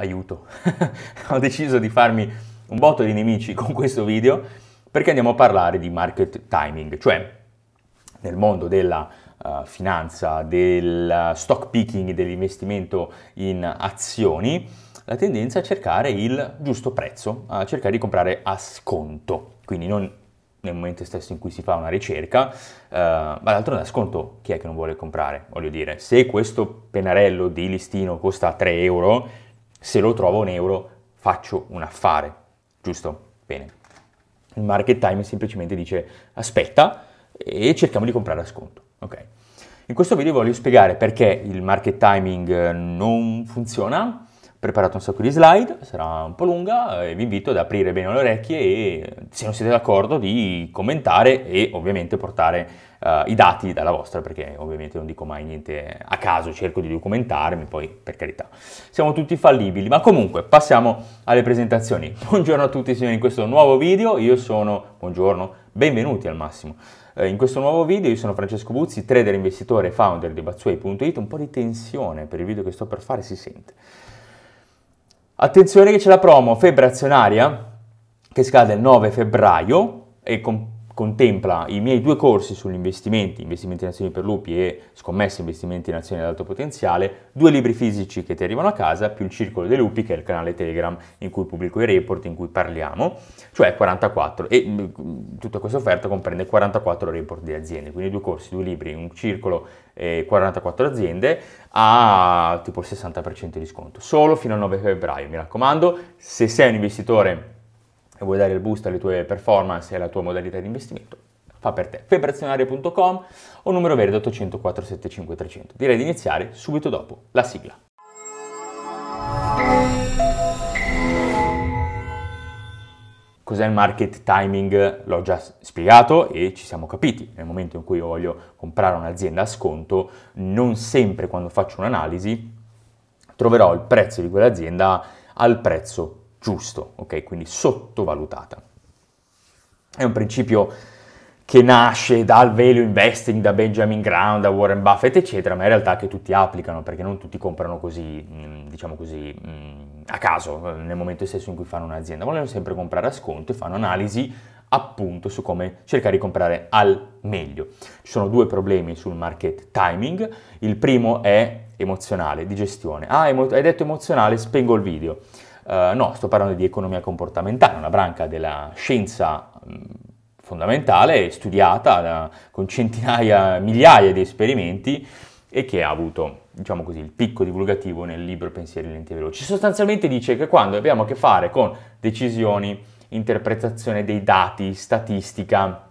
aiuto, ho deciso di farmi un botto di nemici con questo video perché andiamo a parlare di market timing, cioè nel mondo della uh, finanza, del stock picking, dell'investimento in azioni, la tendenza a cercare il giusto prezzo, a cercare di comprare a sconto, quindi non nel momento stesso in cui si fa una ricerca, uh, ma d'altronde a sconto chi è che non vuole comprare? Voglio dire, se questo pennarello di listino costa 3 euro, se lo trovo un euro faccio un affare, giusto? Bene. Il market time semplicemente dice aspetta e cerchiamo di comprare a sconto, ok? In questo video voglio spiegare perché il market timing eh, non funziona, ho preparato un sacco di slide, sarà un po' lunga e vi invito ad aprire bene le orecchie e se non siete d'accordo di commentare e ovviamente portare uh, i dati dalla vostra, perché ovviamente non dico mai niente a caso, cerco di documentarmi, poi per carità. Siamo tutti fallibili, ma comunque passiamo alle presentazioni. Buongiorno a tutti signori in questo nuovo video, io sono, buongiorno, benvenuti al massimo. Eh, in questo nuovo video io sono Francesco Buzzi, trader, investitore e founder di Batsuay.it, un po' di tensione per il video che sto per fare si sente. Attenzione che c'è la promo febbre azionaria che scade il 9 febbraio e con contempla i miei due corsi sugli investimenti, investimenti in azioni per lupi e scommesse investimenti in azioni ad alto potenziale, due libri fisici che ti arrivano a casa, più il Circolo dei Lupi che è il canale Telegram in cui pubblico i report, in cui parliamo, cioè 44 e mm, tutta questa offerta comprende 44 report di aziende, quindi due corsi, due libri, un circolo e 44 aziende a tipo il 60% di sconto, solo fino al 9 febbraio, mi raccomando, se sei un investitore e vuoi dare il boost alle tue performance e alla tua modalità di investimento, fa per te. Febrazionario.com o numero verde 804 475 300. Direi di iniziare subito dopo la sigla. Cos'è il market timing? L'ho già spiegato e ci siamo capiti. Nel momento in cui io voglio comprare un'azienda a sconto, non sempre quando faccio un'analisi troverò il prezzo di quell'azienda al prezzo giusto, ok? Quindi sottovalutata. È un principio che nasce dal value investing, da Benjamin Graham, da Warren Buffett, eccetera, ma in realtà che tutti applicano, perché non tutti comprano così, mm, diciamo così, mm, a caso, nel momento stesso in cui fanno un'azienda. Vogliono sempre comprare a sconto e fanno analisi appunto su come cercare di comprare al meglio. Ci sono due problemi sul market timing. Il primo è emozionale, di gestione. Ah, emo- hai detto emozionale, spengo il video. Eh, no, sto parlando di economia comportamentale, una branca della scienza mh, mm, fondamentale, studiata da, eh, con centinaia, migliaia di esperimenti e che ha avuto, diciamo così, il picco divulgativo nel libro Pensieri in lenti veloci. Sostanzialmente dice che quando abbiamo a che fare con decisioni, interpretazione dei dati, statistica,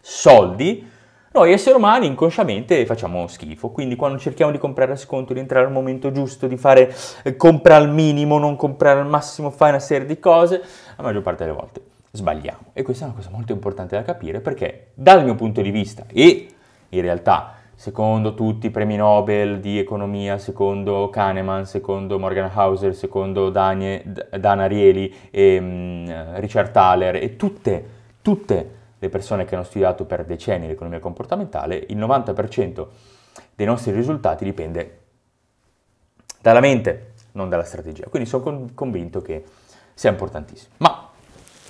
soldi, noi esseri umani inconsciamente facciamo schifo, quindi quando cerchiamo di comprare a sconto, di entrare al momento giusto, di fare eh, compra al minimo, non comprare al massimo, fai una serie di cose, la maggior parte delle volte sbagliamo. E questa è una cosa molto importante da capire perché dal mio punto di vista e in realtà secondo tutti i premi Nobel di economia, secondo Kahneman, secondo Morgan Hauser, secondo Danie, Dan Ariely e um, Richard Thaler e tutte, tutte le persone che hanno studiato per decenni l'economia comportamentale, il 90% dei nostri risultati dipende dalla mente, non dalla strategia. Quindi sono convinto che sia importantissimo. Ma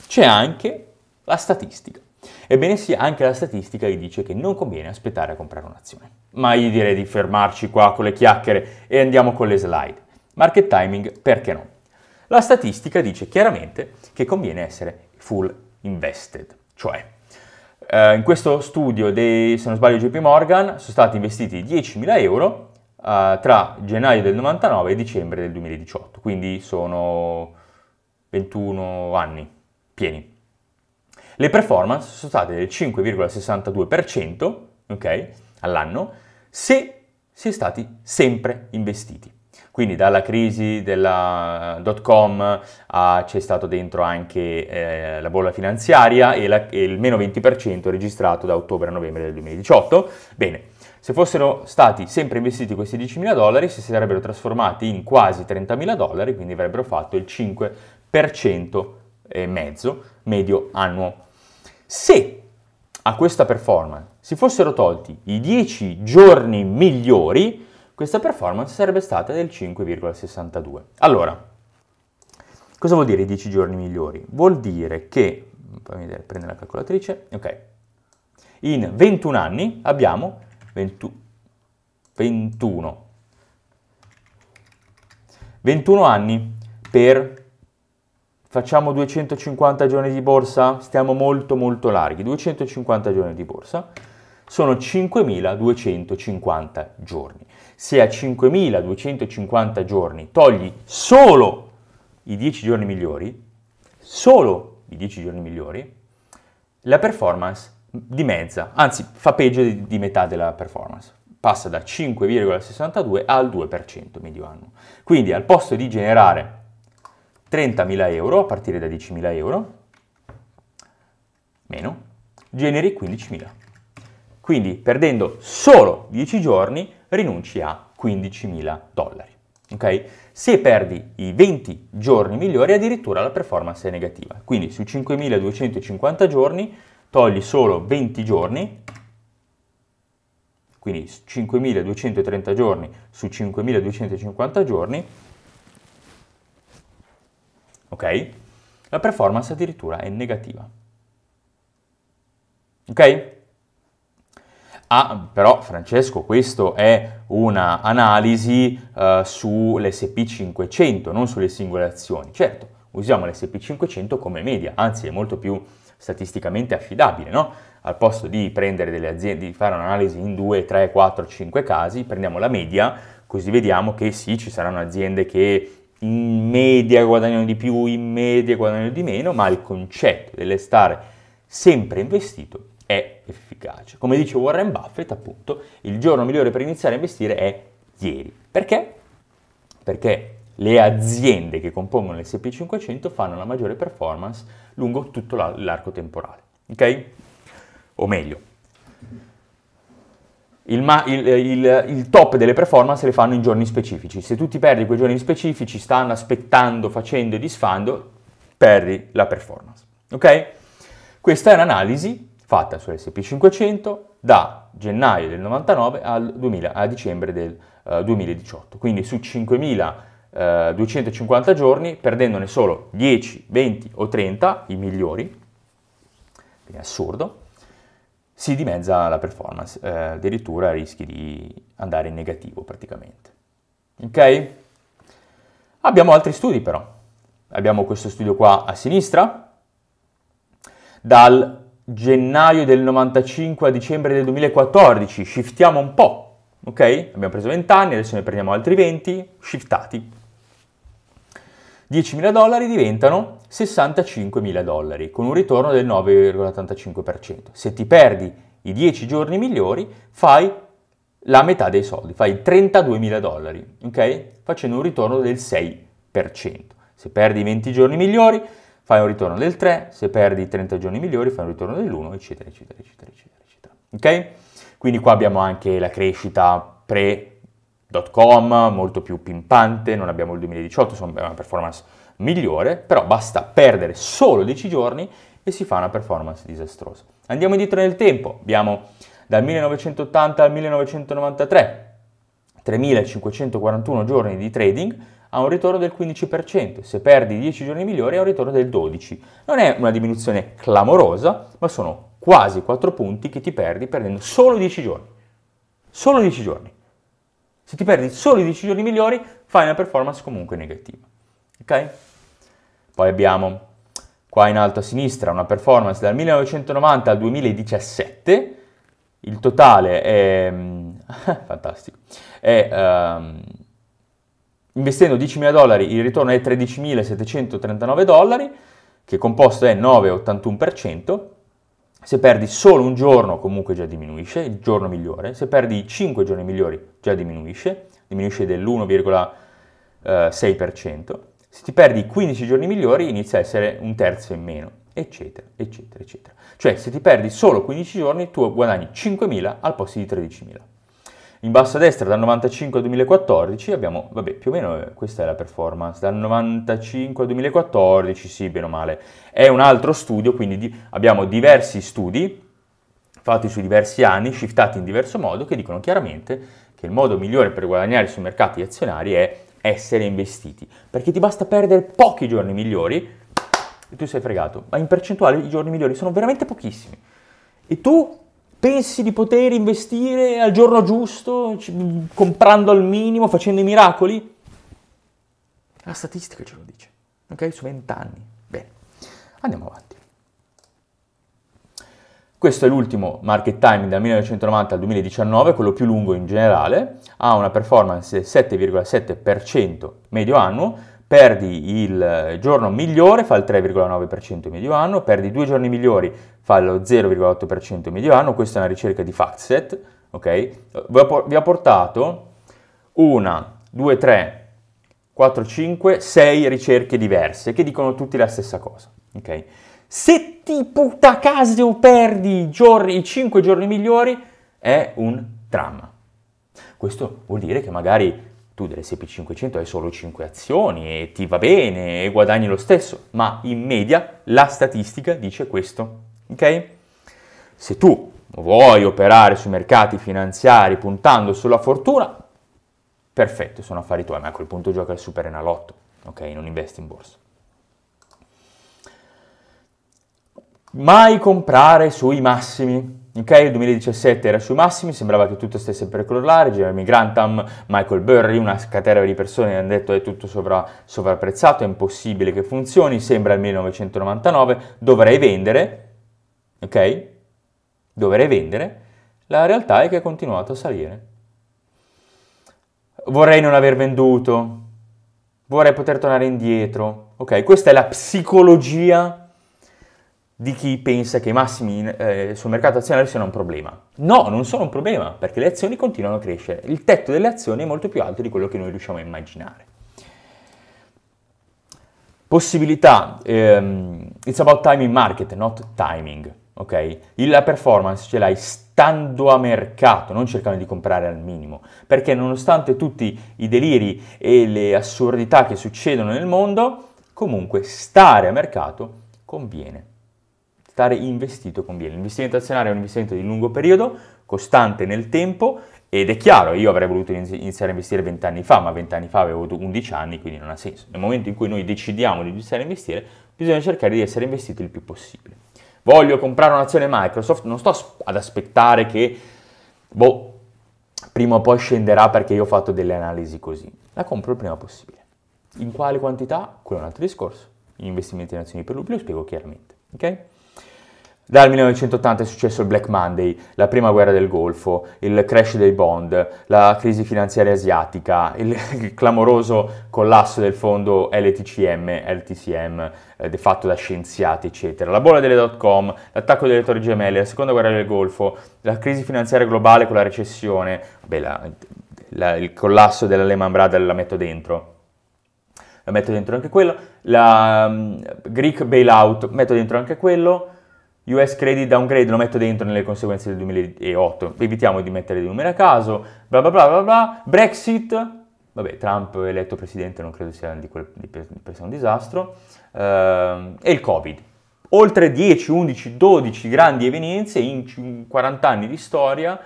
c'è anche la statistica. Ebbene sì, anche la statistica gli dice che non conviene aspettare a comprare un'azione. Ma io direi di fermarci qua con le chiacchiere e andiamo con le slide. Market timing, perché no? La statistica dice chiaramente che conviene essere full invested, cioè eh, in questo studio dei, se non sbaglio, JP Morgan sono stati investiti 10.000 euro eh, tra gennaio del 99 e dicembre del 2018, quindi sono 21 anni pieni. Le performance sono state del 5,62% okay, all'anno se si è stati sempre investiti. Quindi dalla crisi della eh, dot com a, c'è stato dentro anche eh, la bolla finanziaria e, la, e il meno 20% registrato da ottobre a novembre del 2018. Bene, se fossero stati sempre investiti questi 10.000 dollari si sarebbero trasformati in quasi 30.000 dollari, quindi avrebbero fatto il 5% e mezzo medio annuo. Se a questa performance si fossero tolti i 10 giorni migliori, questa performance sarebbe stata del 5,62. Allora, cosa vuol dire i 10 giorni migliori? Vuol dire che, fammi vedere, prende la calcolatrice, ok, in 21 anni abbiamo 20, 21, 21 anni per facciamo 250 giorni di borsa, stiamo molto molto larghi, 250 giorni di borsa sono 5.250 giorni se a 5.250 giorni togli solo i 10 giorni migliori, solo i 10 giorni migliori, la performance dimezza, anzi fa peggio di, di metà della performance, passa da 5,62 al 2% medio anno. Quindi al posto di generare 30.000 euro a partire da 10.000 euro, meno, generi 15.000. Quindi perdendo solo 10 giorni rinunci a 15.000 dollari. Okay? Se perdi i 20 giorni migliori addirittura la performance è negativa. Quindi su 5.250 giorni togli solo 20 giorni, quindi 5.230 giorni su 5.250 giorni, ok? La performance addirittura è negativa. Ok? Ah, però Francesco, questa è un'analisi eh, sull'SP500, non sulle singole azioni. Certo, usiamo l'SP500 come media, anzi è molto più statisticamente affidabile, no? Al posto di prendere delle aziende, di fare un'analisi in 2, 3, 4, 5 casi, prendiamo la media, così vediamo che sì, ci saranno aziende che in media guadagnano di più, in media guadagnano di meno, ma il concetto dell'estare sempre investito è efficace. Come dice Warren Buffett, appunto, il giorno migliore per iniziare a investire è ieri. Perché? Perché le aziende che compongono sp 500 fanno la maggiore performance lungo tutto l'arco temporale. Ok? O meglio, il, ma, il, il, il, top delle performance le fanno in giorni specifici. Se tu ti perdi quei giorni specifici, stanno aspettando, facendo e disfando, perdi la performance. Ok? Questa è un'analisi fatta sull'SP500 da gennaio del 99 al 2000, a dicembre del uh, eh, 2018, quindi su 5.250 eh, giorni, perdendone solo 10, 20 o 30, i migliori, quindi assurdo, si dimezza la performance, eh, addirittura rischi di andare in negativo praticamente. Ok? Abbiamo altri studi però. Abbiamo questo studio qua a sinistra, dal gennaio del 95 a dicembre del 2014, shiftiamo un po', ok? Abbiamo preso 20 anni, adesso ne prendiamo altri 20, shiftati. 10.000 dollari diventano 65.000 dollari, con un ritorno del 9,85%. Se ti perdi i 10 giorni migliori, fai la metà dei soldi, fai 32.000 dollari, ok? Facendo un ritorno del 6%. Se perdi i 20 giorni migliori, fai un ritorno del 3, se perdi 30 giorni migliori fai un ritorno dell'1, eccetera, eccetera, eccetera, eccetera, eccetera. Ok? Quindi qua abbiamo anche la crescita pre.com, molto più pimpante, non abbiamo il 2018, insomma è una performance migliore, però basta perdere solo 10 giorni e si fa una performance disastrosa. Andiamo indietro nel tempo, abbiamo dal 1980 al 1993, 3541 giorni di trading, ha un ritorno del 15%, se perdi 10 giorni migliori ha un ritorno del 12%. Non è una diminuzione clamorosa, ma sono quasi 4 punti che ti perdi perdendo solo 10 giorni. Solo 10 giorni. Se ti perdi solo i 10 giorni migliori, fai una performance comunque negativa. Ok? Poi abbiamo qua in alto a sinistra una performance dal 1990 al 2017. Il totale è mm, fantastico. È um, Investendo 10.000 dollari il ritorno è 13.739 dollari, che composto è 9,81%. Se perdi solo un giorno comunque già diminuisce, il giorno migliore. Se perdi 5 giorni migliori già diminuisce, diminuisce dell'1,6%. Eh, se ti perdi 15 giorni migliori inizia a essere un terzo in meno, eccetera, eccetera, eccetera. Cioè se ti perdi solo 15 giorni tu guadagni 5.000 al posto di 13.000. In basso a destra dal 95 al 2014 abbiamo, vabbè, più o meno eh, questa è la performance, dal 95 al 2014, sì, bene o male. È un altro studio, quindi di, abbiamo diversi studi fatti su diversi anni, shiftati in diverso modo, che dicono chiaramente che il modo migliore per guadagnare sui mercati azionari è essere investiti, perché ti basta perdere pochi giorni migliori e tu sei fregato, ma in percentuale i giorni migliori sono veramente pochissimi. E tu pensi di poter investire al giorno giusto, comprando al minimo, facendo i miracoli? La statistica ce lo dice, ok? Su vent'anni. Bene, andiamo avanti. Questo è l'ultimo market timing dal 1990 al 2019, quello più lungo in generale, ha una performance del 7,7% medio annuo, perdi il giorno migliore fa il 3,9% medio anno, perdi due giorni migliori fa lo 0,8% medio anno, questa è una ricerca di FactSet, ok? Vi ha portato una, due, tre, quattro, cinque, sei ricerche diverse che dicono tutti la stessa cosa, ok? Se ti puta caso perdi i, giorni, i cinque giorni migliori è un dramma. Questo vuol dire che magari tu delle SP500 hai solo 5 azioni e ti va bene e guadagni lo stesso, ma in media la statistica dice questo, ok? Se tu vuoi operare sui mercati finanziari puntando sulla fortuna, perfetto, sono affari tuoi, ma a quel punto gioca il super enalotto, ok? Non investi in borsa. Mai comprare sui massimi, Ok, il 2017 era sui massimi, sembrava che tutto stesse per crollare, Jeremy Grantham, Michael Burry, una caterva di persone hanno detto è tutto sovra, sovrapprezzato, è impossibile che funzioni, sembra il 1999, dovrei vendere, ok? Dovrei vendere, la realtà è che è continuato a salire. Vorrei non aver venduto, vorrei poter tornare indietro, ok? Questa è la psicologia di chi pensa che i massimi eh, sul mercato azionario siano un problema. No, non sono un problema, perché le azioni continuano a crescere. Il tetto delle azioni è molto più alto di quello che noi riusciamo a immaginare. Possibilità, ehm, it's about timing market, not timing, ok? La performance ce l'hai stando a mercato, non cercando di comprare al minimo, perché nonostante tutti i deliri e le assurdità che succedono nel mondo, comunque stare a mercato conviene stare investito conviene. L'investimento azionario è un investimento di lungo periodo, costante nel tempo ed è chiaro, io avrei voluto iniziare a investire 20 anni fa, ma 20 anni fa avevo avuto 11 anni, quindi non ha senso. Nel momento in cui noi decidiamo di iniziare a investire, bisogna cercare di essere investiti il più possibile. Voglio comprare un'azione Microsoft, non sto ad aspettare che, boh, prima o poi scenderà perché io ho fatto delle analisi così. La compro il prima possibile. In quale quantità? Quello è un altro discorso. Gli investimenti in azioni per lui, lo spiego chiaramente. Okay? Dal 1980 è successo il Black Monday, la prima guerra del Golfo, il crash dei bond, la crisi finanziaria asiatica, il, il clamoroso collasso del fondo LTCM, LTCM eh, defatto da scienziati, eccetera, la bolla delle dot com, l'attacco delle torri gemelle, la seconda guerra del Golfo, la crisi finanziaria globale con la recessione, beh, la, la, il collasso della Lehman Brothers la metto dentro metto dentro anche quello, la um, Greek bailout, metto dentro anche quello, US credit downgrade lo metto dentro nelle conseguenze del 2008, evitiamo di mettere dei numeri a caso, bla bla bla bla bla, Brexit, vabbè Trump eletto presidente non credo sia di, quel, di per, sé un disastro, ehm, e il Covid. Oltre 10, 11, 12 grandi evenienze in 40 anni di storia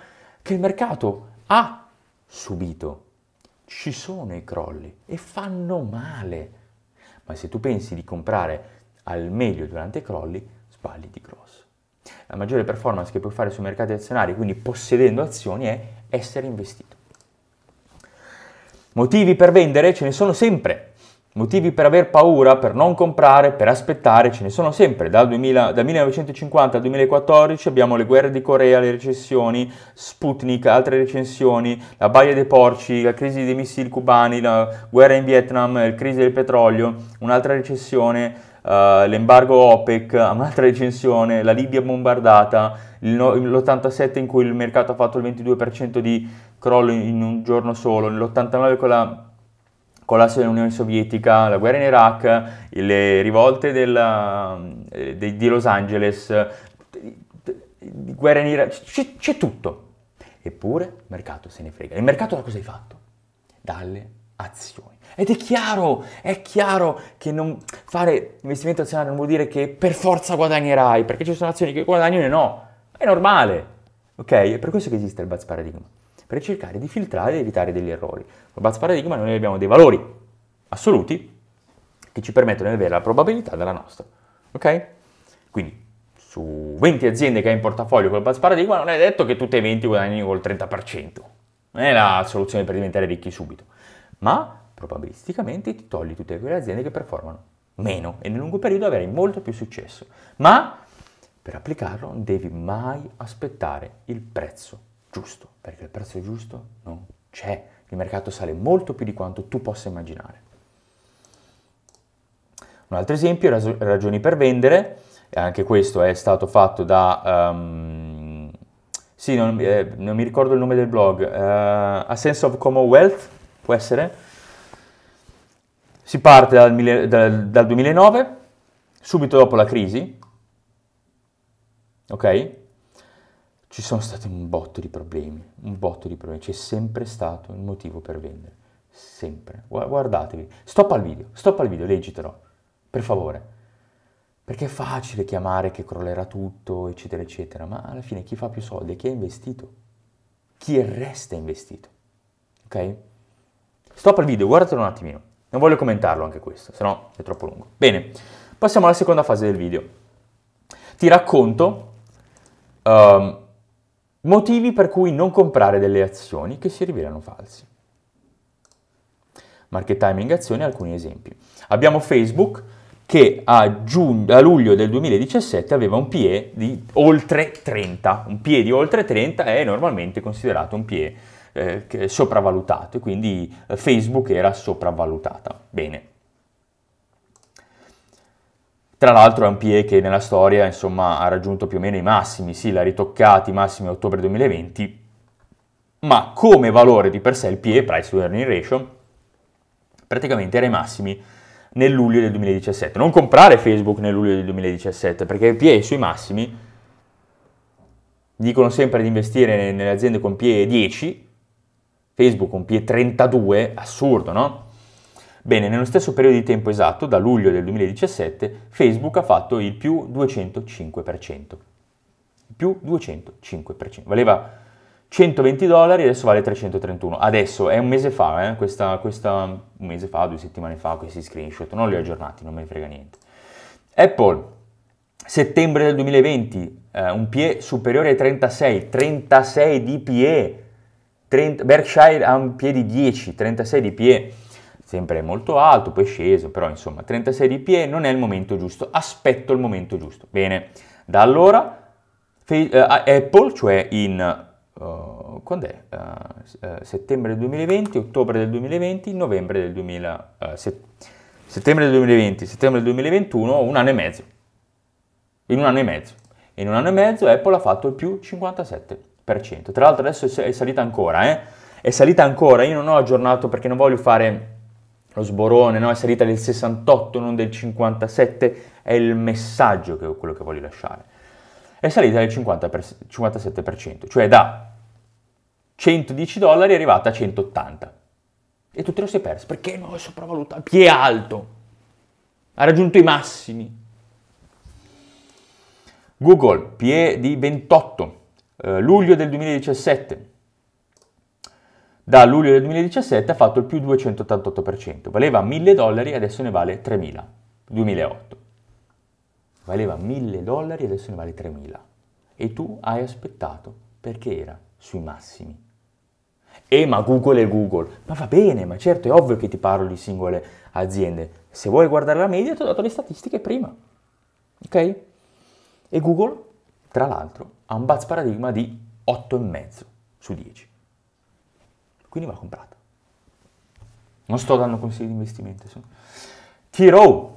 che il mercato ha subito. Ci sono i crolli e fanno male, ma se tu pensi di comprare al meglio durante i crolli, balli di grosso. La maggiore performance che puoi fare sui mercati azionari, quindi possedendo azioni, è essere investito. Motivi per vendere ce ne sono sempre. Motivi per aver paura, per non comprare, per aspettare, ce ne sono sempre. Dal, 2000, dal 1950 al 2014 abbiamo le guerre di Corea, le recessioni, Sputnik, altre recensioni, la Baia dei Porci, la crisi dei missili cubani, la guerra in Vietnam, la crisi del petrolio, un'altra recessione, eh, l'embargo OPEC, un'altra recensione, la Libia bombardata, no, l'87 in cui il mercato ha fatto il 22% di crollo in un giorno solo, l'89 con la collasso dell'Unione Sovietica, la guerra in Iraq, le rivolte della, eh, de, di Los Angeles, guerra in Iraq, c'è, c'è tutto. Eppure il mercato se ne frega. Il mercato da cosa hai fatto? Dalle azioni. Ed è chiaro, è chiaro che non fare investimento azionario non vuol dire che per forza guadagnerai, perché ci sono azioni che guadagnano e no. È normale, ok? È per questo che esiste il Buzz Paradigma, per cercare di filtrare ed evitare degli errori. Col Buzz Paradigma noi abbiamo dei valori assoluti che ci permettono di avere la probabilità della nostra, ok? Quindi su 20 aziende che hai in portafoglio con il Buzz Paradigma non è detto che tutte e 20 guadagnino col 30%. Non è la soluzione per diventare ricchi subito, ma probabilisticamente ti togli tutte quelle aziende che performano meno e nel lungo periodo avrai molto più successo. Ma per applicarlo non devi mai aspettare il prezzo giusto, perché il prezzo giusto non c'è. Il mercato sale molto più di quanto tu possa immaginare. Un altro esempio, ragioni per vendere, e anche questo è stato fatto da... Um, sì, non, eh, non, mi ricordo il nome del blog, uh, A Sense of Commonwealth, può essere? Si parte dal, dal, dal 2009, subito dopo la crisi, ok? Ci sono stati un botto di problemi, un botto di problemi, c'è sempre stato un motivo per vendere, sempre. Guardatevi, stop al video, stop al video, leggitelo, per favore. Perché è facile chiamare che crollerà tutto, eccetera, eccetera, ma alla fine chi fa più soldi è chi ha investito, chi resta investito, ok? Stop al video, guardatelo un attimino. Non voglio commentarlo anche questo, se no è troppo lungo. Bene, passiamo alla seconda fase del video. Ti racconto um, motivi per cui non comprare delle azioni che si rivelano falsi. Market timing azioni, alcuni esempi. Abbiamo Facebook che a, giugno, a, luglio del 2017 aveva un PE di oltre 30. Un PE di oltre 30 è normalmente considerato un PE eh, sopravvalutato e quindi eh, Facebook era sopravvalutata. Bene. Tra l'altro è un PE che nella storia insomma, ha raggiunto più o meno i massimi, sì, l'ha ritoccati i massimi a ottobre 2020, ma come valore di per sé il PE, Price to Earning Ratio, praticamente era ai massimi nel luglio del 2017. Non comprare Facebook nel luglio del 2017 perché i PE sui massimi dicono sempre di investire nelle aziende con PE 10 Facebook un compie 32, assurdo, no? Bene, nello stesso periodo di tempo esatto, da luglio del 2017, Facebook ha fatto il più 205%. Più 205%. Valeva 120 dollari, adesso vale 331. Adesso è un mese fa, eh? questa, questa, un mese fa, due settimane fa, questi screenshot, non li ho aggiornati, non me ne frega niente. Apple, settembre del 2020, eh, un PE superiore ai 36, 36 di PE, 30, Berkshire ha un di 10, 36 di piè, sempre molto alto, poi è sceso, però insomma 36 di piè non è il momento giusto, aspetto il momento giusto. Bene, da allora eh, Apple, cioè in uh, quando è? Uh, settembre del 2020, ottobre del 2020, novembre del 2020. uh, settembre del 2020, settembre del 2021, un anno e mezzo. In un anno e mezzo. In un anno e mezzo Apple ha fatto il più 57. Tra l'altro adesso è salita ancora, eh? È salita ancora, io non ho aggiornato perché non voglio fare lo sborone, no? È salita del 68, non del 57, è il messaggio che quello che voglio lasciare. È salita del 50 per, 57%, cioè da 110 dollari è arrivata a 180. E tu te lo sei perso, perché no, è sopravvalutato, piè alto, ha raggiunto i massimi. Google, PE di 28, eh, luglio del 2017. Da luglio del 2017 ha fatto il più 288%, valeva 1000 dollari e adesso ne vale 3000. 2008. Valeva 1000 dollari e adesso ne vale 3000. E tu hai aspettato perché era sui massimi. E ma Google è Google. Ma va bene, ma certo è ovvio che ti parlo di singole aziende. Se vuoi guardare la media, ti ho dato le statistiche prima. Ok? E Google, tra l'altro, ha un Buzz Paradigma di 8,5 su 10. Quindi va comprata. Non sto dando consigli di investimento. Tiro,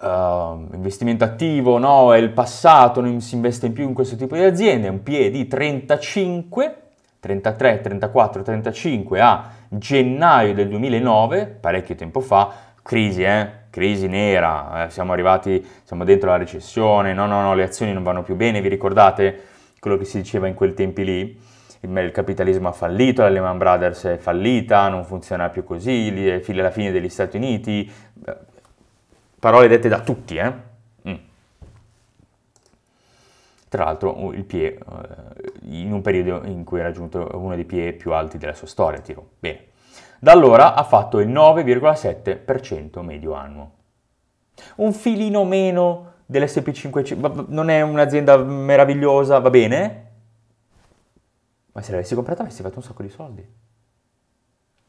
Uh, ehm, investimento attivo, no, è il passato, non si investe in più in questo tipo di aziende, un PE di 35, 33, 34, 35 a gennaio del 2009, parecchio tempo fa, crisi, eh? crisi nera, eh, siamo arrivati, siamo dentro la recessione, no, no, no, le azioni non vanno più bene, vi ricordate quello che si diceva in quei tempi lì? Il, il capitalismo ha fallito, la Lehman Brothers è fallita, non funziona più così, lì, la fine degli Stati Uniti, eh, parole dette da tutti, eh? Mm. Tra l'altro il PIE eh, in un periodo in cui ha raggiunto uno dei PIE più alti della sua storia, tiro. Bene. Da allora ha fatto il 9,7% medio annuo. Un filino meno dell'SP500, non è un'azienda meravigliosa, va bene? Ma se l'avessi comprata avresti fatto un sacco di soldi.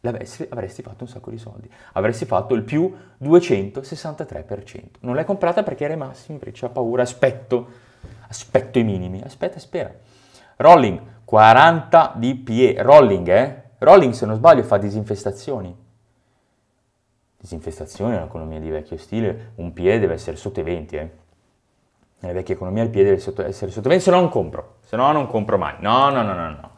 L'avessi, avresti fatto un sacco di soldi. Avresti fatto il più 263%. Non l'hai comprata perché era rimasto massimi, breccia, ha paura, aspetto, aspetto i minimi, aspetta, e spera. Rolling, 40 di PE, rolling eh? Rolling, se non sbaglio, fa disinfestazioni. Disinfestazioni è un'economia di vecchio stile, un piede deve essere sotto i 20, eh. Nella vecchia economia il piede deve sotto, essere sotto i 20, se no non compro, se no non compro mai. No, no, no, no, no.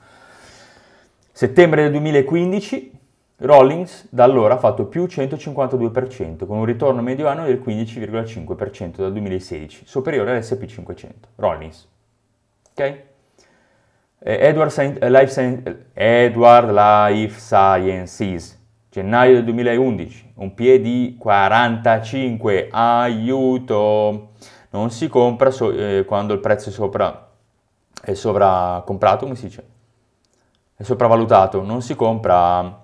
Settembre del 2015, Rollins da allora ha fatto più 152%, con un ritorno medio anno del 15,5% dal 2016, superiore all'SP500. Rollins. Ok? Eh, Edward, eh, Life, eh, Edward Life Sciences, gennaio del 2011, un piedi 45, aiuto! Non si compra so, eh, quando il prezzo è sopra, è sovracomprato, come si dice? È sopravvalutato, non si compra.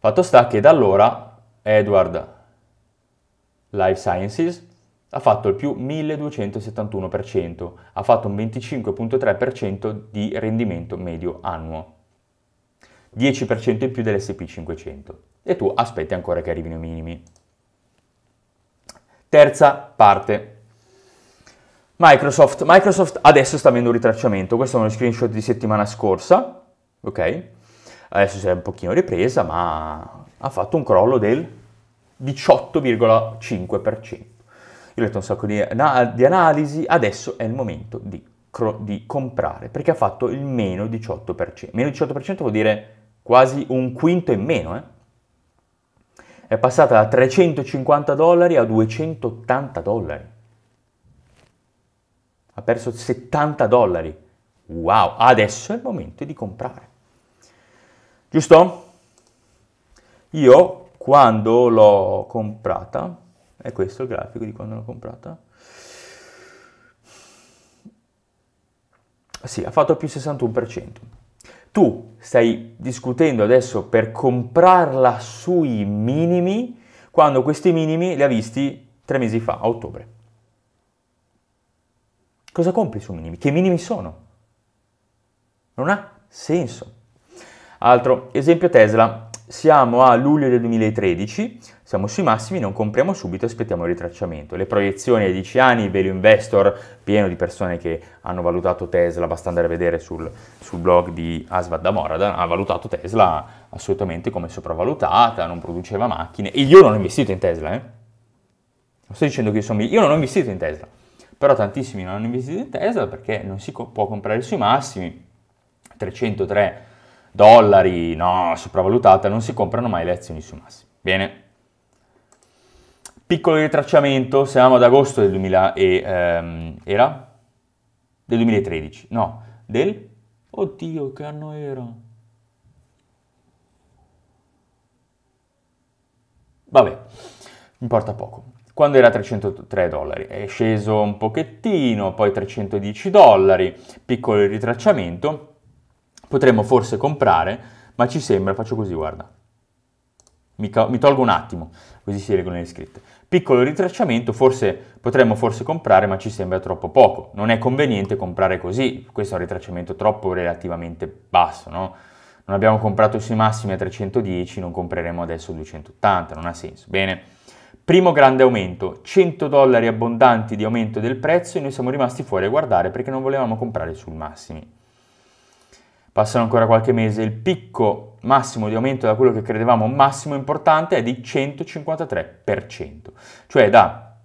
Fatto sta che da allora Edward Life Sciences ha fatto il più 1271%, ha fatto un 25.3% di rendimento medio annuo, 10% in più dell'SP500 e tu aspetti ancora che arrivino i minimi. Terza parte. Microsoft. Microsoft adesso sta avendo un ritracciamento, questo è uno screenshot di settimana scorsa, ok? Adesso si è un pochino ripresa, ma ha fatto un crollo del 18,5% ho letto un sacco di, di analisi, adesso è il momento di, di, comprare, perché ha fatto il meno 18%. Meno 18% vuol dire quasi un quinto in meno, eh? È passata da 350 dollari a 280 dollari. Ha perso 70 dollari. Wow, adesso è il momento di comprare. Giusto? Io quando l'ho comprata è questo il grafico di quando l'ho comprata. Sì, ha fatto più 61%. Tu stai discutendo adesso per comprarla sui minimi quando questi minimi li ha visti tre mesi fa, a ottobre. Cosa compri sui minimi? Che minimi sono? Non ha senso. Altro esempio Tesla, siamo a luglio del 2013, siamo sui massimi, non compriamo subito, aspettiamo il ritracciamento. Le proiezioni ai 10 anni, value investor, pieno di persone che hanno valutato Tesla, basta andare a vedere sul, sul blog di Asvad Damoradan, ha valutato Tesla assolutamente come sopravvalutata, non produceva macchine. E io non ho investito in Tesla, eh. Non sto dicendo che io sono... Io non ho investito in Tesla. Però tantissimi non hanno investito in Tesla perché non si co- può comprare sui massimi. 303 dollari, no, sopravvalutata, non si comprano mai le azioni su massimi. Bene. Piccolo ritracciamento, siamo ad agosto del 2000 e, ehm, era? Del 2013, no, del... Oddio, che anno era? Vabbè, importa poco. Quando era 303 dollari è sceso un pochettino, poi 310 dollari, piccolo ritracciamento Potremmo forse comprare, ma ci sembra, faccio così, guarda. Mi, mi tolgo un attimo, così si leggono le scritte. Piccolo ritracciamento, forse potremmo forse comprare, ma ci sembra troppo poco. Non è conveniente comprare così, questo è un ritracciamento troppo relativamente basso, no? Non abbiamo comprato sui massimi a 310, non compreremo adesso 280, non ha senso. Bene. Primo grande aumento, 100 dollari abbondanti di aumento del prezzo e noi siamo rimasti fuori a guardare perché non volevamo comprare sul massimi. Passano ancora qualche mese, il picco massimo di aumento da quello che credevamo massimo importante è di 153%, cioè da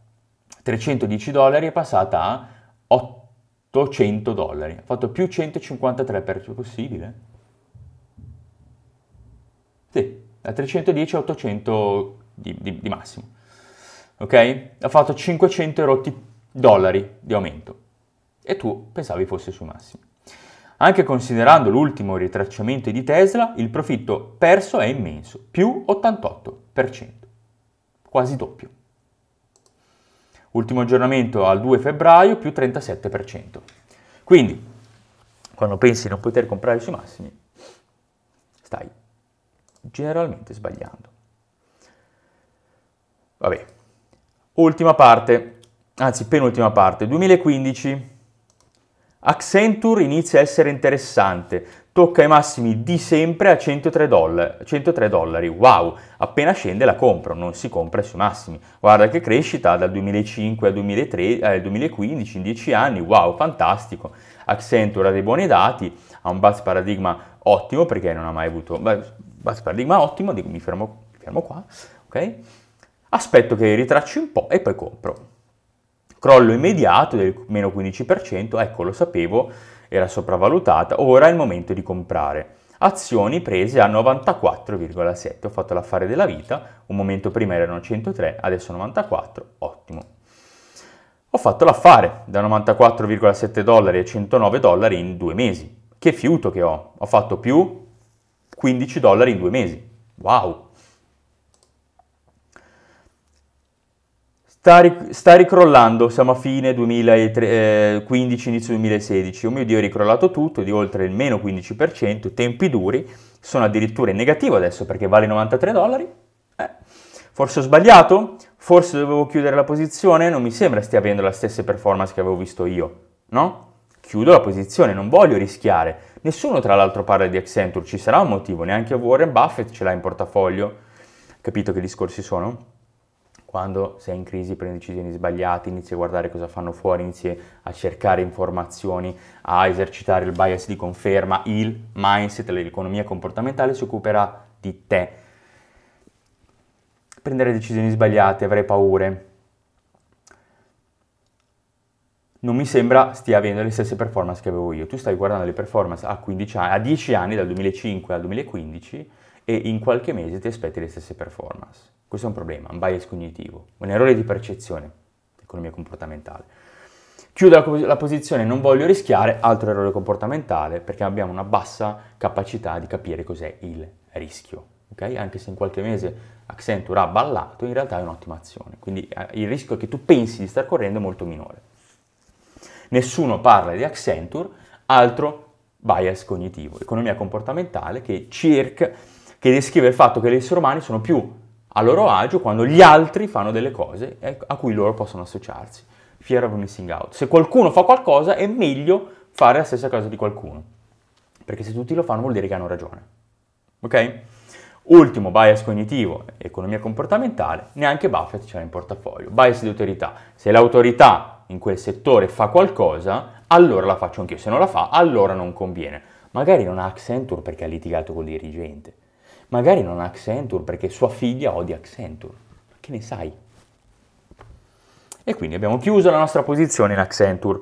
310 dollari è passata a 800 dollari, ha fatto più 153%, possibile? Sì, da 310 a 800 di, di, di massimo, ok? Ha fatto 500 erotti dollari di aumento e tu pensavi fosse sui massimi. Anche considerando l'ultimo ritracciamento di Tesla, il profitto perso è immenso, più 88%, quasi doppio. Ultimo aggiornamento al 2 febbraio, più 37%. Quindi, quando pensi di non poter comprare sui massimi, stai generalmente sbagliando. Vabbè, ultima parte, anzi penultima parte, 2015 Accenture inizia a essere interessante, tocca i massimi di sempre a 103 dollari. 103 dollari. Wow, appena scende la compro, non si compra sui massimi. Guarda che crescita dal 2005 al 2003, eh, 2015 in 10 anni, wow, fantastico. Accenture ha dei buoni dati, ha un buzz paradigma ottimo perché non ha mai avuto... Beh, buzz paradigma ottimo, dico, mi fermo, mi fermo qua, ok? Aspetto che ritracci un po' e poi compro crollo immediato del meno 15%, ecco lo sapevo, era sopravvalutata, ora è il momento di comprare. Azioni prese a 94,7, ho fatto l'affare della vita, un momento prima erano 103, adesso 94, ottimo. Ho fatto l'affare da 94,7 dollari a 109 dollari in due mesi. Che fiuto che ho! Ho fatto più 15 dollari in due mesi. Wow! Sta, ric- sta, ricrollando, siamo a fine 2015, eh, inizio 2016. Oh mio Dio, è ricrollato tutto di oltre il meno 15%, tempi duri, sono addirittura in negativo adesso perché vale 93 dollari. Eh, forse ho sbagliato? Forse dovevo chiudere la posizione? Non mi sembra stia avendo la stessa performance che avevo visto io, no? Chiudo la posizione, non voglio rischiare. Nessuno tra l'altro parla di Accenture, ci sarà un motivo, neanche Warren Buffett ce l'ha in portafoglio. Capito che discorsi sono? quando sei in crisi prendi decisioni sbagliate, inizi a guardare cosa fanno fuori, inizi a cercare informazioni, a esercitare il bias di conferma, il mindset, l'economia comportamentale si occuperà di te. Prendere decisioni sbagliate, avrai paure. Non mi sembra stia avendo le stesse performance che avevo io. Tu stai guardando le performance a, anni, a 10 anni, dal 2005 al 2015, e in qualche mese ti aspetti le stesse performance. Questo è un problema, un bias cognitivo, un errore di percezione, economia comportamentale. Chiudo la, posizione non voglio rischiare, altro errore comportamentale, perché abbiamo una bassa capacità di capire cos'è il rischio. Okay? Anche se in qualche mese Accenture ha ballato, in realtà è un'ottima azione. Quindi eh, il rischio che tu pensi di star correndo è molto minore. Nessuno parla di Accenture, altro bias cognitivo, economia comportamentale che cerca che descrive il fatto che gli esseri umani sono più a loro agio quando gli altri fanno delle cose eh, a cui loro possono associarsi. Fear of missing out. Se qualcuno fa qualcosa è meglio fare la stessa cosa di qualcuno, perché se tutti lo fanno vuol dire che hanno ragione. Ok? Ultimo, bias cognitivo, economia comportamentale, neanche Buffett ce l'ha in portafoglio. Bias di autorità. Se l'autorità in quel settore fa qualcosa, allora la faccio anch'io. Se non la fa, allora non conviene. Magari non ha Accenture perché ha litigato col dirigente Magari non Accenture perché sua figlia odia Accenture. Ma che ne sai? E quindi abbiamo chiuso la nostra posizione in Accenture,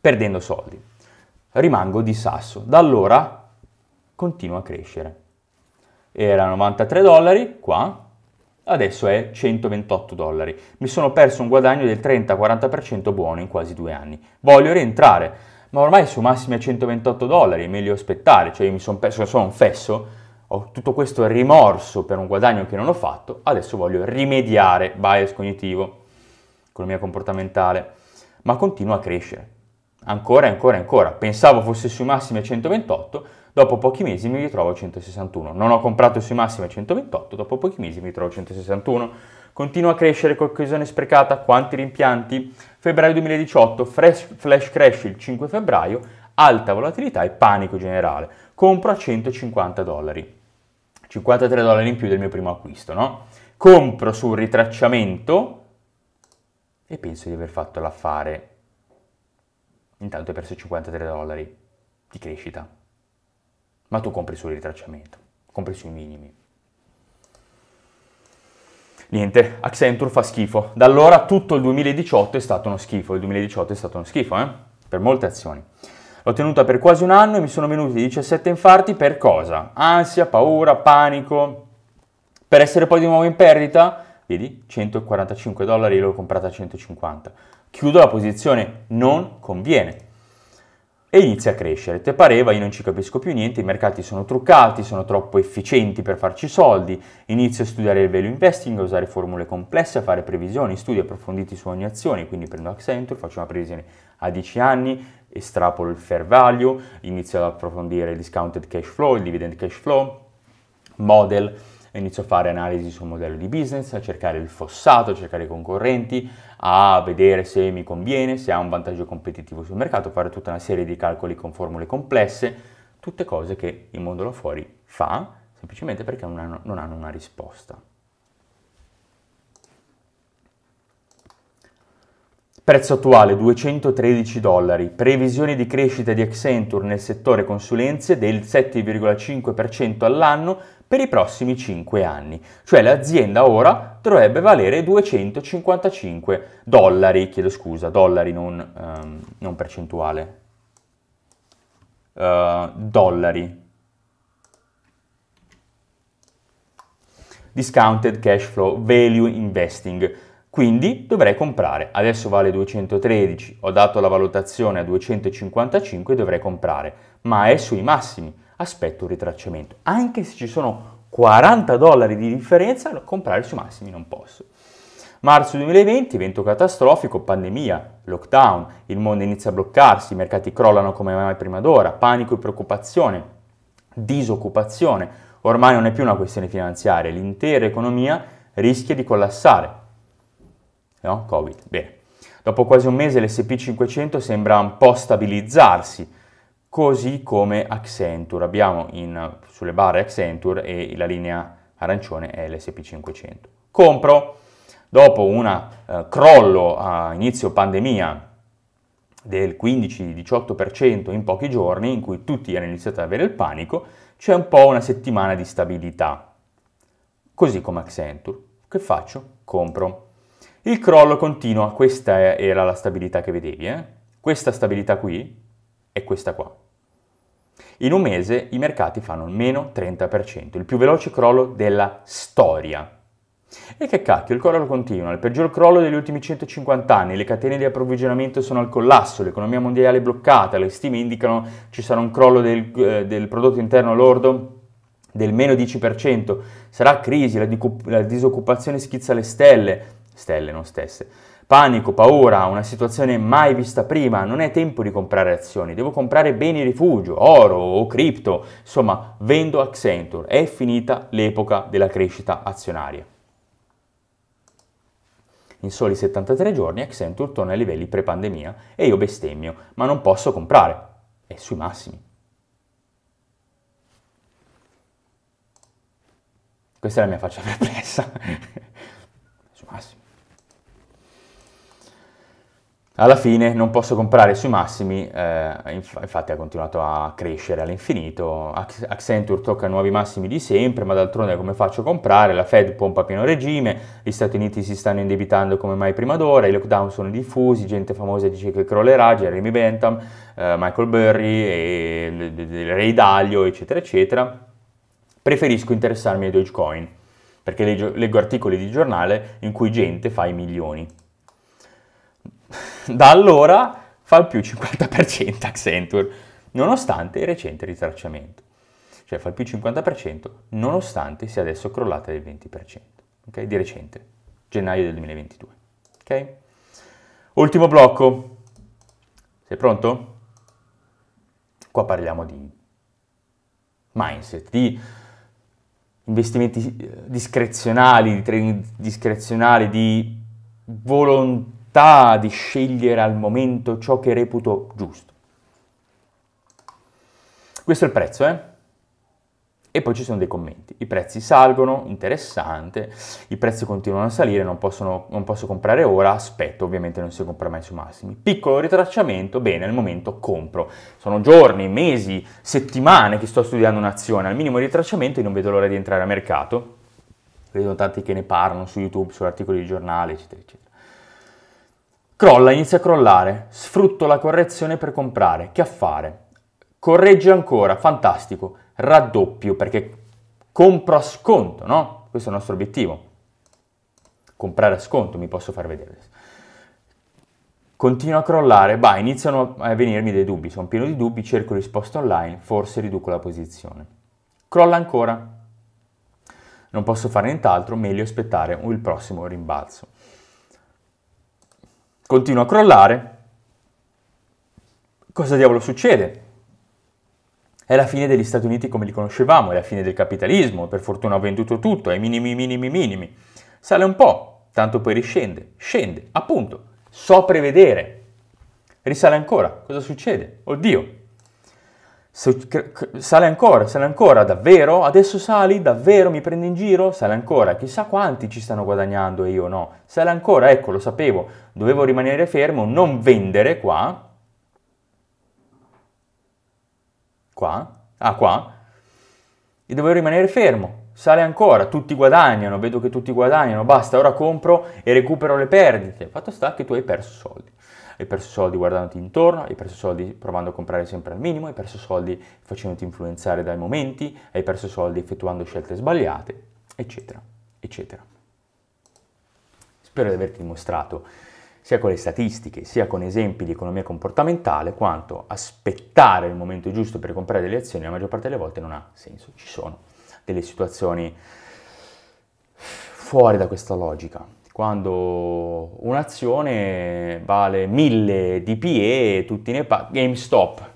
perdendo soldi. Rimango di sasso. Da allora continua a crescere. Era 93 dollari qua, adesso è 128 dollari. Mi sono perso un guadagno del 30-40% buono in quasi due anni. Voglio rientrare ma ormai su massimi a 128 dollari, è meglio aspettare, cioè io mi sono perso, sono un fesso, ho tutto questo rimorso per un guadagno che non ho fatto, adesso voglio rimediare bias cognitivo, economia comportamentale, ma continua a crescere. Ancora, ancora, ancora. Pensavo fosse sui massimi a 128, dopo pochi mesi mi ritrovo a 161. Non ho comprato sui massimi a 128, dopo pochi mesi mi ritrovo a 161. Continua a crescere coesione sprecata, quanti rimpianti? Febbraio 2018, flash crash il 5 febbraio, alta volatilità e panico generale. Compro a 150 dollari. 53 dollari in più del mio primo acquisto, no? Compro sul ritracciamento e penso di aver fatto l'affare. Intanto hai perso 53 dollari di crescita. Ma tu compri sul ritracciamento, compri sui minimi niente, Accenture fa schifo. Da allora tutto il 2018 è stato uno schifo, il 2018 è stato uno schifo, eh? per molte azioni. L'ho tenuta per quasi un anno e mi sono venuti 17 infarti per cosa? Ansia, paura, panico. Per essere poi di nuovo in perdita, vedi, 145 dollari l'ho comprata a 150. Chiudo la posizione, non conviene e inizia a crescere. Te pareva, io non ci capisco più niente, i mercati sono truccati, sono troppo efficienti per farci soldi, inizio a studiare il value investing, a usare formule complesse, a fare previsioni, studi approfonditi su ogni azione, quindi prendo Accenture, faccio una previsione a 10 anni, estrapolo il fair value, inizio ad approfondire il discounted cash flow, il dividend cash flow, model, inizio a fare analisi sul modello di business, a cercare il fossato, a cercare i concorrenti, a vedere se mi conviene, se ha un vantaggio competitivo sul mercato, fare tutta una serie di calcoli con formule complesse, tutte cose che il mondo là fuori fa semplicemente perché non hanno, non hanno una risposta. Prezzo attuale 213 dollari, previsione di crescita di Accenture nel settore consulenze del 7,5% all'anno per i prossimi 5 anni, cioè l'azienda ora dovrebbe valere 255 dollari, chiedo scusa, dollari non, um, non percentuale, uh, dollari, discounted cash flow value investing. Quindi dovrei comprare, adesso vale 213, ho dato la valutazione a 255, dovrei comprare, ma è sui massimi aspetto un ritracciamento. Anche se ci sono 40 dollari di differenza, comprare sui massimi non posso. Marzo 2020, evento catastrofico, pandemia, lockdown, il mondo inizia a bloccarsi, i mercati crollano come mai prima d'ora, panico e preoccupazione, disoccupazione, ormai non è più una questione finanziaria, l'intera economia rischia di collassare. No? Covid. Bene. Dopo quasi un mese l'SP 500 sembra un po' stabilizzarsi, così come Accenture. Abbiamo in, sulle barre Accenture e la linea arancione è l'SP500. Compro, dopo un eh, crollo a inizio pandemia del 15-18% in pochi giorni, in cui tutti hanno iniziato ad avere il panico, c'è un po' una settimana di stabilità. Così come Accenture. Che faccio? Compro. Il crollo continua, questa era la stabilità che vedevi, eh? questa stabilità qui è questa qua. In un mese i mercati fanno il meno 30%, il più veloce crollo della storia. E che cacchio, il crollo continua, il peggior crollo degli ultimi 150 anni, le catene di approvvigionamento sono al collasso, l'economia mondiale è bloccata, le stime indicano ci sarà un crollo del, eh, del prodotto interno lordo del meno 10%, sarà crisi, la, la disoccupazione schizza le stelle, stelle non stesse, panico, paura, una situazione mai vista prima, non è tempo di comprare azioni, devo comprare beni rifugio, oro o cripto, insomma vendo Accenture, è finita l'epoca della crescita azionaria. In soli 73 giorni Accenture torna ai livelli pre-pandemia e io bestemmio, ma non posso comprare, è sui massimi. Questa è la mia faccia perplessa. sui massimi alla fine non posso comprare sui massimi, eh, inf- infatti ha continuato a crescere all'infinito, Accenture tocca nuovi massimi di sempre, ma d'altronde come faccio a comprare? La Fed pompa pieno regime, gli Stati Uniti si stanno indebitando come mai prima d'ora, i lockdown sono diffusi, gente famosa dice che crollerà, Jeremy Bentham, eh, Michael Burry, e, e, Ray Dalio, eccetera, eccetera. Preferisco interessarmi ai Dogecoin, perché leggo, leggo articoli di giornale in cui gente fa i milioni. Da allora fa il più 50% Accenture, nonostante il recente ritracciamento. Cioè fa il più 50% nonostante sia adesso crollata del 20%, okay? Di recente, gennaio del 2022, ok? Ultimo blocco. Sei pronto? Qua parliamo di mindset, di investimenti eh, discrezionali, di trading discrezionali, di volontà libertà di scegliere al momento ciò che reputo giusto. Questo è il prezzo, eh? E poi ci sono dei commenti. I prezzi salgono, interessante, i prezzi continuano a salire, non, possono, non posso comprare ora, aspetto, ovviamente non si compra mai su massimi. Piccolo ritracciamento, bene, al momento compro. Sono giorni, mesi, settimane che sto studiando un'azione, al minimo ritracciamento io non vedo l'ora di entrare a mercato. Vedo tanti che ne parlano su YouTube, su articoli di giornale, eccetera, eccetera. Crolla, inizia a crollare, sfrutto la correzione per comprare, che affare? Corregge ancora, fantastico, raddoppio perché compro a sconto, no? Questo è il nostro obiettivo. Comprare a sconto, mi posso far vedere. Continua a crollare, bah, iniziano a venirmi dei dubbi, sono pieno di dubbi, cerco risposta online, forse riduco la posizione. Crolla ancora. Non posso fare nient'altro, meglio aspettare il prossimo rimbalzo continua a crollare. Cosa diavolo succede? È la fine degli Stati Uniti come li conoscevamo, è la fine del capitalismo, per fortuna ha venduto tutto, ai minimi, minimi, minimi. Sale un po', tanto poi riscende, scende, appunto, so prevedere. Risale ancora, cosa succede? Oddio, sale ancora, sale ancora, davvero? Adesso sali? Davvero? Mi prendi in giro? Sale ancora, chissà quanti ci stanno guadagnando e io no. Sale ancora, ecco, lo sapevo, dovevo rimanere fermo, non vendere qua. Qua? Ah, qua? E dovevo rimanere fermo. Sale ancora, tutti guadagnano, vedo che tutti guadagnano, basta, ora compro e recupero le perdite. Fatto sta che tu hai perso soldi hai perso soldi guardandoti intorno, hai perso soldi provando a comprare sempre al minimo, hai perso soldi facendoti influenzare dai momenti, hai perso soldi effettuando scelte sbagliate, eccetera, eccetera. Spero di averti dimostrato sia con le statistiche, sia con esempi di economia comportamentale, quanto aspettare il momento giusto per comprare delle azioni la maggior parte delle volte non ha senso. Ci sono delle situazioni fuori da questa logica quando un'azione vale 1000 DPE tutti ne pagano. GameStop.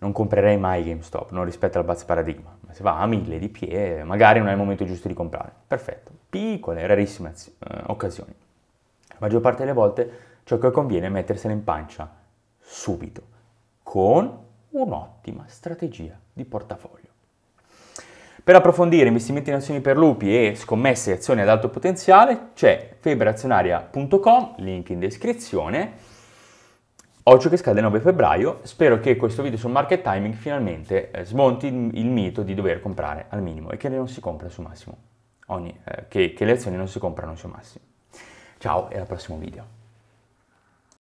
Non comprerei mai GameStop, non rispetto al Buzz Paradigma. Ma se va a 1000 DPE, magari non è il momento giusto di comprare. Perfetto. Piccole, rarissime azio- eh, occasioni. La maggior parte delle volte ciò che conviene è mettersela in pancia subito, con un'ottima strategia di portafoglio. Per approfondire investimenti in azioni per lupi e scommesse e azioni ad alto potenziale c'è febreazionaria.com, link in descrizione. Oggi che scade il 9 febbraio, spero che questo video sul market timing finalmente eh, smonti il mito di dover comprare al minimo e che non si compra al massimo, Ogni, eh, che, che le azioni non si comprano sul massimo. Ciao e al prossimo video.